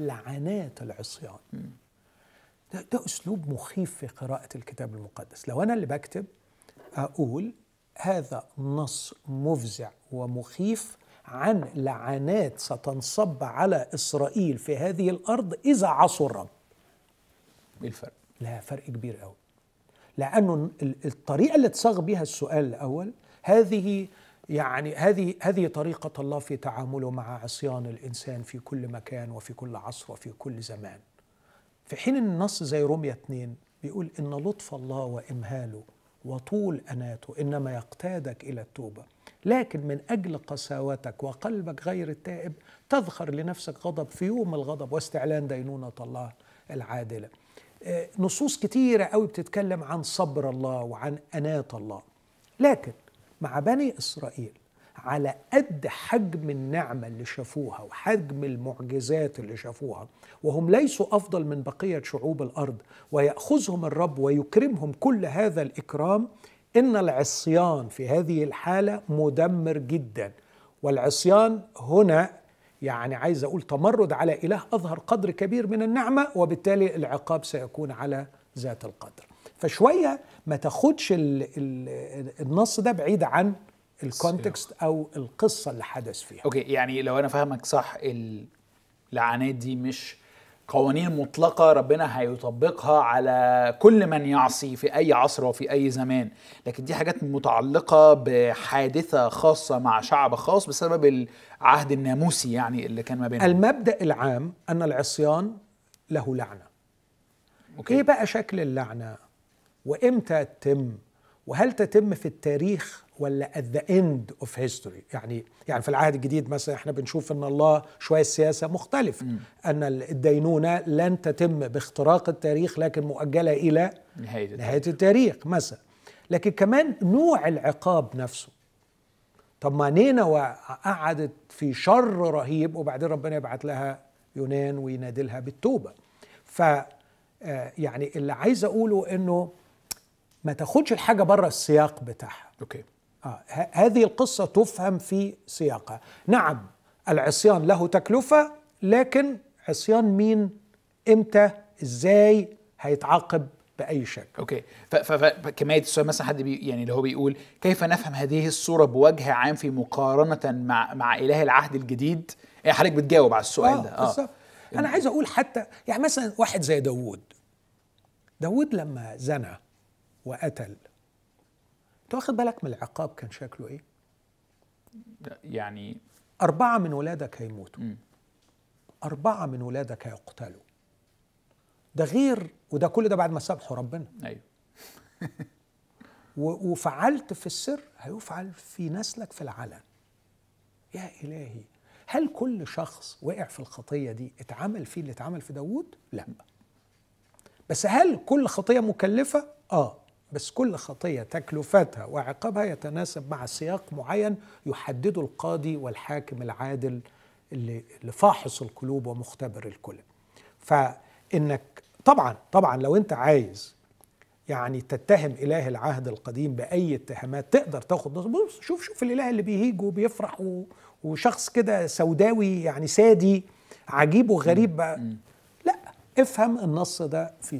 لعنات العصيان ده, ده أسلوب مخيف في قراءة الكتاب المقدس لو أنا اللي بكتب أقول هذا نص مفزع ومخيف عن لعنات ستنصب على إسرائيل في هذه الأرض إذا عصوا الرب إيه الفرق؟ لا فرق كبير قوي لأنه الطريقة اللي تصغ بها السؤال الأول هذه يعني هذه هذه طريقة الله في تعامله مع عصيان الإنسان في كل مكان وفي كل عصر وفي كل زمان في حين النص زي روميا 2 بيقول إن لطف الله وإمهاله وطول أناته إنما يقتادك إلى التوبة لكن من أجل قساوتك وقلبك غير التائب تذخر لنفسك غضب في يوم الغضب واستعلان دينونة الله العادلة آه، نصوص كتيرة قوي بتتكلم عن صبر الله وعن أناة الله لكن مع بني إسرائيل على قد حجم النعمة اللي شافوها وحجم المعجزات اللي شافوها وهم ليسوا أفضل من بقية شعوب الأرض ويأخذهم الرب ويكرمهم كل هذا الإكرام إن العصيان في هذه الحالة مدمر جدا والعصيان هنا يعني عايز أقول تمرد على إله أظهر قدر كبير من النعمة وبالتالي العقاب سيكون على ذات القدر فشويه ما تاخدش النص ده بعيد عن الكونتكست او القصه اللي حدث فيها اوكي يعني لو انا فاهمك صح اللعنات دي مش قوانين مطلقه ربنا هيطبقها على كل من يعصي في اي عصر وفي اي زمان لكن دي حاجات متعلقه بحادثه خاصه مع شعب خاص بسبب العهد الناموسي يعني اللي كان ما بينهم المبدا العام ان العصيان له لعنه أوكي. ايه بقى شكل اللعنه وامتى تتم وهل تتم في التاريخ ولا at the end of history يعني يعني في العهد الجديد مثلا احنا بنشوف ان الله شويه السياسه مختلف م. ان الدينونه لن تتم باختراق التاريخ لكن مؤجله الى نهايه التاريخ, نهاية التاريخ مثلا لكن كمان نوع العقاب نفسه طب ما نينوى قعدت في شر رهيب وبعدين ربنا يبعت لها يونان وينادلها بالتوبه ف آه، يعني اللي عايز اقوله انه ما تاخدش الحاجه بره السياق بتاعها اوكي آه هذه القصه تفهم في سياقها نعم العصيان له تكلفه لكن عصيان مين امتى ازاي هيتعاقب باي شكل اوكي فكما السؤال مثلا حد بي يعني اللي هو بيقول كيف نفهم هذه الصوره بوجه عام في مقارنه مع مع اله العهد الجديد إيه، حضرتك بتجاوب على السؤال آه ده اه بالظبط انا عايز اقول حتى يعني مثلا واحد زي داوود داوود لما زنى وقتل انت واخد بالك من العقاب كان شكله ايه يعني أربعة من ولادك هيموتوا أربعة من ولادك هيقتلوا ده غير وده كل ده بعد ما سامحوا ربنا أيوه وفعلت في السر هيفعل في نسلك في العلن يا إلهي هل كل شخص وقع في الخطية دي اتعمل فيه اللي اتعمل في داوود؟ لا بس هل كل خطية مكلفة؟ آه بس كل خطية تكلفتها وعقابها يتناسب مع سياق معين يحدده القاضي والحاكم العادل اللي فاحص القلوب ومختبر الكل فإنك طبعا طبعا لو أنت عايز يعني تتهم اله العهد القديم باي اتهامات تقدر تاخد بص شوف شوف الاله اللي بيهيج وبيفرح وشخص كده سوداوي يعني سادي عجيب وغريب بقى لا افهم النص ده في